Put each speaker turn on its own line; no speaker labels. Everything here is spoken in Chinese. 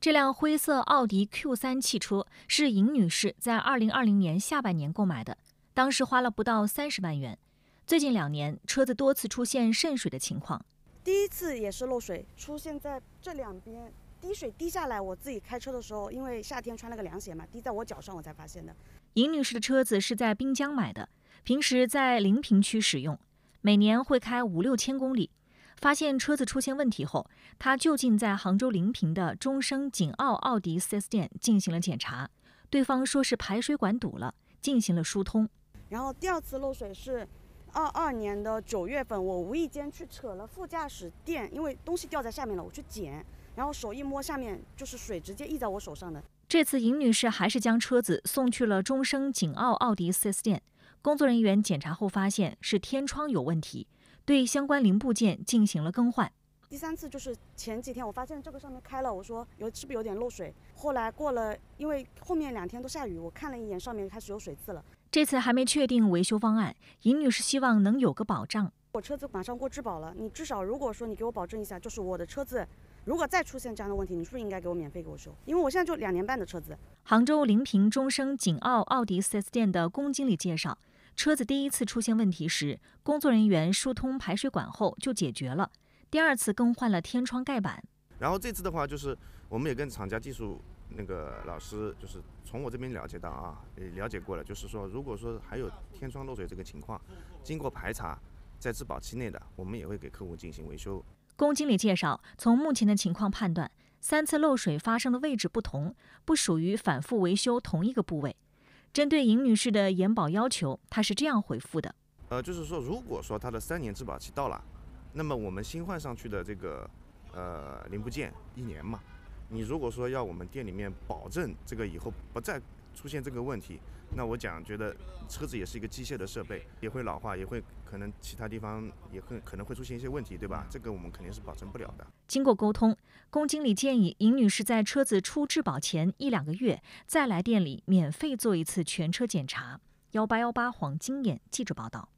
这辆灰色奥迪 Q3 汽车是尹女士在二零二零年下半年购买的，当时花了不到三十万元。最近两年，车子多次出现渗水的情况。
第一次也是漏水，出现在这两边，滴水滴下来。我自己开车的时候，因为夏天穿了个凉鞋嘛，滴在我脚上，我才发现的。
尹女士的车子是在滨江买的，平时在临平区使用，每年会开五六千公里。发现车子出现问题后，他就近在杭州临平的中升景澳奥迪 4S 店进行了检查，对方说是排水管堵了，进行了疏通。
然后第二次漏水是二二年的九月份，我无意间去扯了副驾驶垫，因为东西掉在下面了，我去捡，然后手一摸下面就是水，直接溢在我手上的。
这次尹女士还是将车子送去了中升景澳奥迪 4S 店。工作人员检查后发现是天窗有问题，对相关零部件进行了更换。
第三次就是前几天，我发现这个上面开了，我说有是不是有点漏水？后来过了，因为后面两天都下雨，我看了一眼上面开始有水渍了。
这次还没确定维修方案，尹女士希望能有个保障。
我车子马上过质保了，你至少如果说你给我保证一下，就是我的车子如果再出现这样的问题，你是不是应该给我免费给我修？
因为我现在就两年半的车子。杭州临平中升锦奥奥迪 4S 店的龚经理介绍。车子第一次出现问题时，工作人员疏通排水管后就解决了。第二次更换了天窗盖板。
然后这次的话，就是我们也跟厂家技术那个老师，就是从我这边了解到啊，也了解过了，就是说如果说还有天窗漏水这个情况，经过排查，在质保期内的，我们也会给客户进行维修。
龚经理介绍，从目前的情况判断，三次漏水发生的位置不同，不属于反复维修同一个部位。针对尹女士的延保要求，她是这样回复的：
呃，就是说，如果说她的三年质保期到了，那么我们新换上去的这个呃零部件一年嘛。你如果说要我们店里面保证这个以后不再出现这个问题，那我讲觉得车子也是一个机械的设备，也会老化，也会可能其他地方也会可能会出现一些问题，对吧？这个我们肯定是保证不了的。
经过沟通，龚经理建议尹女士在车子出质保前一两个月再来店里免费做一次全车检查。幺八幺八黄金眼记者报道。